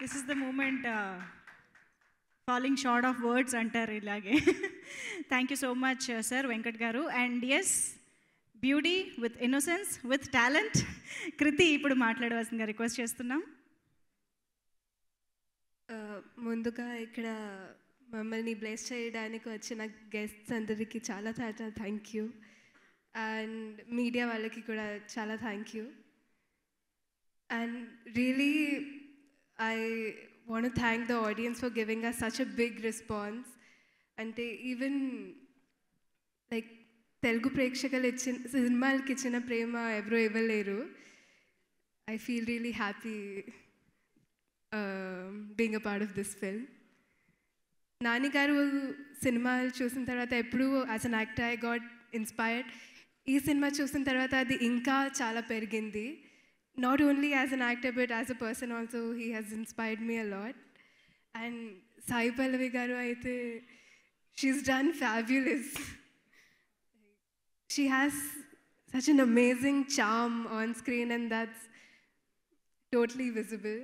This is the moment falling short of words అంటారు ఇలాగే thank you so much sir Venkat garu and yes beauty with innocence with talent Kriti ఇప్పుడు మాట్లాడవలసిందిగా request చేస్తున్నాం uh, ముందుగా ఇక్కడ మమ్మల్ని బ్లెస్ చేయడానికి వచ్చిన గెస్ట్స్ అందరికీ చాలా చాలా థ్యాంక్ యూ అండ్ మీడియా వాళ్ళకి కూడా చాలా thank you and really I want to thank the audience for giving us such a big response. And even like Telugu Prekshakala Sinmal Kichina Prema Evro Evaleru. I feel really happy um, being a part of this film. Nani karu cinema chosen tarvata eppudu as an actor I got inspired. E cinema chosen tarvata adi inka chala perigindi not only as an actor, but as a person also, he has inspired me a lot. And Sai Pallavi garu aithe, she's done fabulous. she has such an amazing charm on screen, and that's totally visible.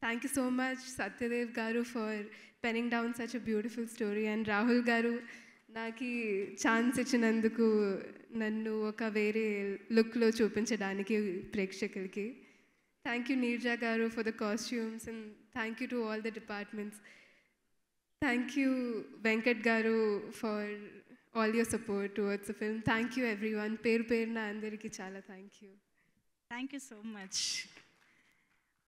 Thank you so much, Satyadev Garu, for penning down such a beautiful story, and Rahul Garu, నాకు chance ఇచ్చినందుకు నన్ను ఒక వేరే లుక్లో చూపించడానికి ప్రేక్షకులకి thank you Neerja garu for the costumes and thank you to all the departments thank you Venkat garu for all your support towards the film thank you every one పేరు పేరున అందరికీ చాలా thank you thank you so much